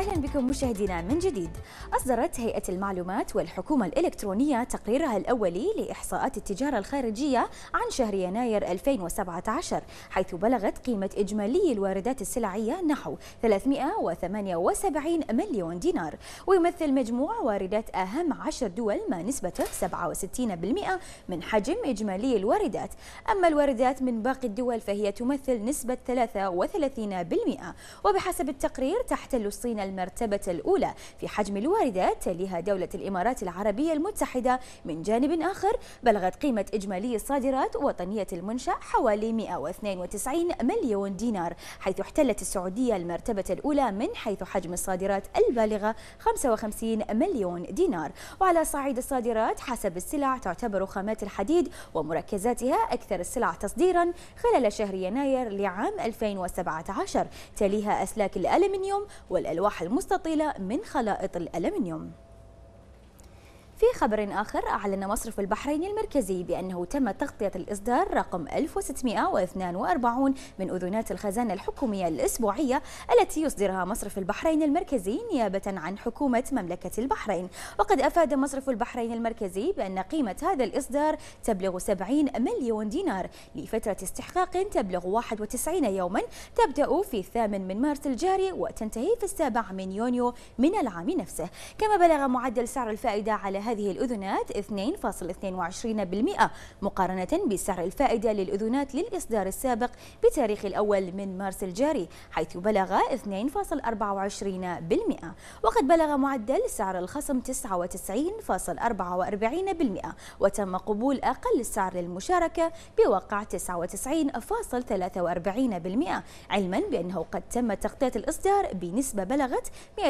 أهلا بكم مشاهدينا من جديد أصدرت هيئة المعلومات والحكومة الإلكترونية تقريرها الأولي لإحصاءات التجارة الخارجية عن شهر يناير 2017 حيث بلغت قيمة إجمالي الواردات السلعية نحو 378 مليون دينار ويمثل مجموع واردات أهم 10 دول ما نسبته 67% من حجم إجمالي الواردات أما الواردات من باقي الدول فهي تمثل نسبة 33% وبحسب التقرير تحتل الصين المرتبة الأولى في حجم الواردات تليها دولة الإمارات العربية المتحدة من جانب آخر بلغت قيمة إجمالي الصادرات وطنية المنشأ حوالي 192 مليون دينار حيث احتلت السعودية المرتبة الأولى من حيث حجم الصادرات البالغة 55 مليون دينار وعلى صعيد الصادرات حسب السلع تعتبر خامات الحديد ومركزاتها أكثر السلع تصديرا خلال شهر يناير لعام 2017 تليها أسلاك الألمنيوم والألواح المستطيلة من خلائط الألمنيوم في خبر آخر أعلن مصرف البحرين المركزي بأنه تم تغطية الإصدار رقم 1642 من أذونات الخزانة الحكومية الأسبوعية التي يصدرها مصرف البحرين المركزي نيابة عن حكومة مملكة البحرين وقد أفاد مصرف البحرين المركزي بأن قيمة هذا الإصدار تبلغ 70 مليون دينار لفترة استحقاق تبلغ 91 يوما تبدأ في الثامن من مارس الجاري وتنتهي في السابع من يونيو من العام نفسه كما بلغ معدل سعر الفائدة على هذا هذه الأذنات 2.22% مقارنة بسعر الفائدة للأذنات للإصدار السابق بتاريخ الأول من مارس الجاري حيث بلغ 2.24% وقد بلغ معدل سعر الخصم 99.44% وتم قبول أقل سعر للمشاركة بواقع 99.43% علما بأنه قد تم تغطية الإصدار بنسبة بلغت 278%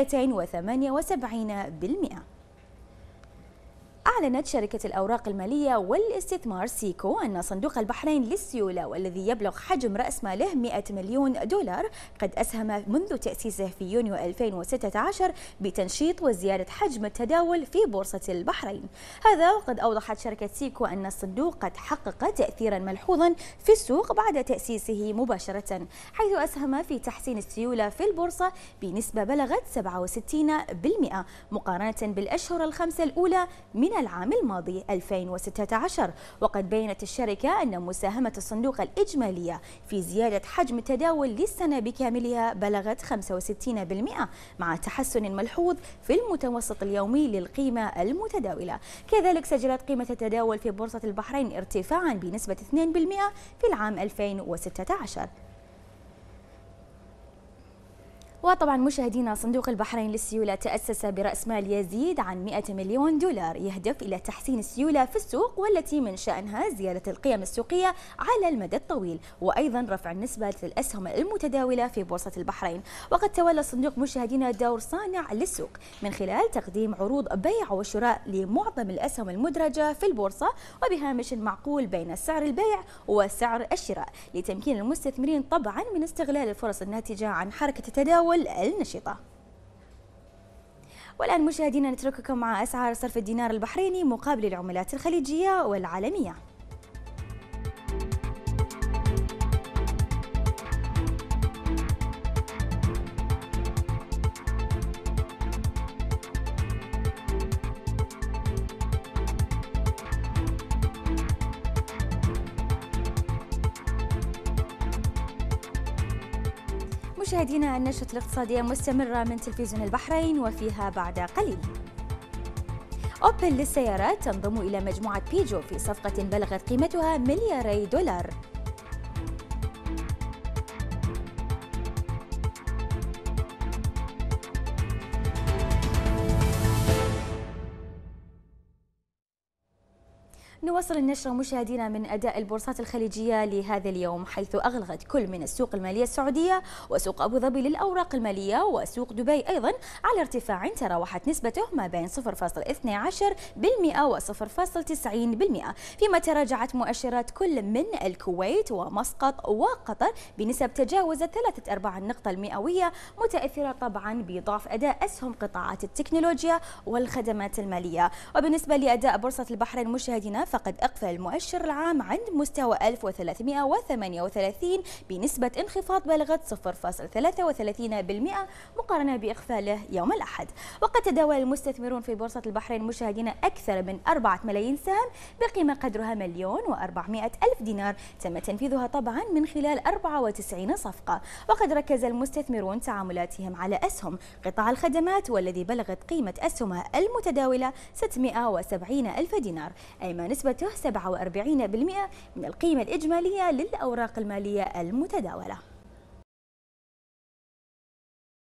أعلنت شركة الأوراق المالية والاستثمار سيكو أن صندوق البحرين للسيولة والذي يبلغ حجم رأس ماله 100 مليون دولار قد أسهم منذ تأسيسه في يونيو 2016 بتنشيط وزيادة حجم التداول في بورصة البحرين هذا وقد أوضحت شركة سيكو أن الصندوق قد حقق تأثيرا ملحوظا في السوق بعد تأسيسه مباشرة حيث أسهم في تحسين السيولة في البورصة بنسبة بلغت 67% مقارنة بالأشهر الخمسة الأولى من العام العام الماضي 2016 وقد بينت الشركة أن مساهمة الصندوق الإجمالية في زيادة حجم التداول للسنة بكاملها بلغت 65% مع تحسن ملحوظ في المتوسط اليومي للقيمة المتداولة كذلك سجلت قيمة التداول في بورصة البحرين ارتفاعا بنسبة 2% في العام 2016 وطبعا مشاهدينا صندوق البحرين للسيولة تأسس برأس مال يزيد عن 100 مليون دولار يهدف إلى تحسين السيولة في السوق والتي من شأنها زيادة القيم السوقية على المدى الطويل وأيضا رفع نسبة الأسهم المتداولة في بورصة البحرين وقد تولى الصندوق مشاهدينا دور صانع للسوق من خلال تقديم عروض بيع وشراء لمعظم الأسهم المدرجة في البورصة وبهامش معقول بين سعر البيع وسعر الشراء لتمكين المستثمرين طبعا من استغلال الفرص الناتجة عن حركة التداول الدول النشطة والآن مشاهدينا نترككم مع أسعار صرف الدينار البحريني مقابل العملات الخليجية والعالمية مشاهدينا النشرة الاقتصادية مستمرة من تلفزيون البحرين وفيها بعد قليل أوبل للسيارات تنضم إلى مجموعة بيجو في صفقة بلغت قيمتها ملياري دولار نواصل النشرة مشاهدينا من أداء البورصات الخليجية لهذا اليوم حيث أغلقت كل من السوق المالية السعودية وسوق أبو ظبي للأوراق المالية وسوق دبي أيضا على ارتفاع تراوحت نسبته ما بين 0.12% و 0.90% فيما تراجعت مؤشرات كل من الكويت ومسقط وقطر بنسب تجاوزت ثلاثة أرباع النقطة المئوية متأثرة طبعا بضعف أداء أسهم قطاعات التكنولوجيا والخدمات المالية وبالنسبة لأداء بورصة البحرين مشاهدينا فقد أقفل المؤشر العام عند مستوى 1338 بنسبة انخفاض بلغت 0.33% مقارنة بإقفاله يوم الأحد وقد تداول المستثمرون في بورصة البحرين مشاهدين أكثر من 4 ملايين سهم بقيمة قدرها مليون و400 ألف دينار تم تنفيذها طبعا من خلال 94 صفقة وقد ركز المستثمرون تعاملاتهم على أسهم قطاع الخدمات والذي بلغت قيمة أسهمها المتداولة 670 ألف دينار أي ما نسبة نسبته 47% من القيمة الإجمالية للأوراق المالية المتداولة